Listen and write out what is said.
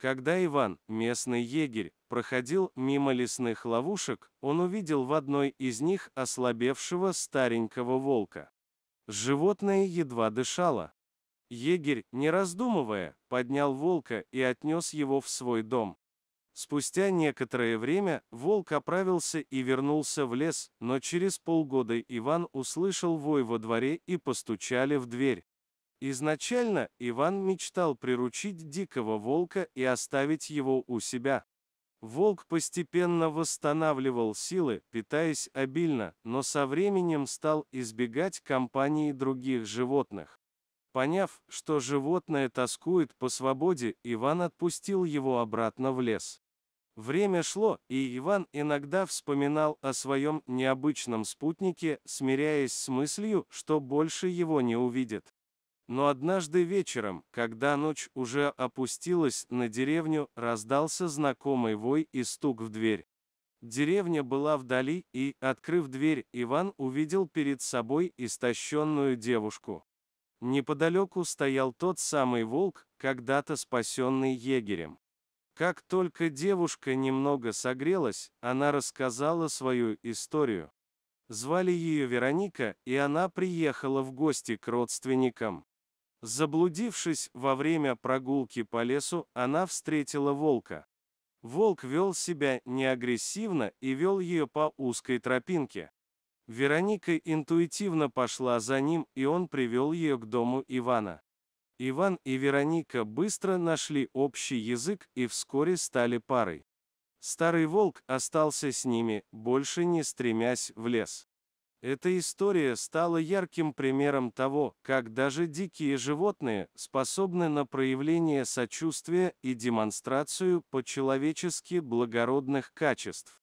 Когда Иван, местный егерь, проходил мимо лесных ловушек, он увидел в одной из них ослабевшего старенького волка. Животное едва дышало. Егерь, не раздумывая, поднял волка и отнес его в свой дом. Спустя некоторое время волк оправился и вернулся в лес, но через полгода Иван услышал вой во дворе и постучали в дверь. Изначально Иван мечтал приручить дикого волка и оставить его у себя. Волк постепенно восстанавливал силы, питаясь обильно, но со временем стал избегать компании других животных. Поняв, что животное тоскует по свободе, Иван отпустил его обратно в лес. Время шло, и Иван иногда вспоминал о своем необычном спутнике, смиряясь с мыслью, что больше его не увидит. Но однажды вечером, когда ночь уже опустилась на деревню, раздался знакомый вой и стук в дверь. Деревня была вдали, и, открыв дверь, Иван увидел перед собой истощенную девушку. Неподалеку стоял тот самый волк, когда-то спасенный егерем. Как только девушка немного согрелась, она рассказала свою историю. Звали ее Вероника, и она приехала в гости к родственникам. Заблудившись во время прогулки по лесу, она встретила волка. Волк вел себя неагрессивно и вел ее по узкой тропинке. Вероника интуитивно пошла за ним, и он привел ее к дому Ивана. Иван и Вероника быстро нашли общий язык и вскоре стали парой. Старый волк остался с ними, больше не стремясь в лес. Эта история стала ярким примером того, как даже дикие животные способны на проявление сочувствия и демонстрацию по-человечески благородных качеств.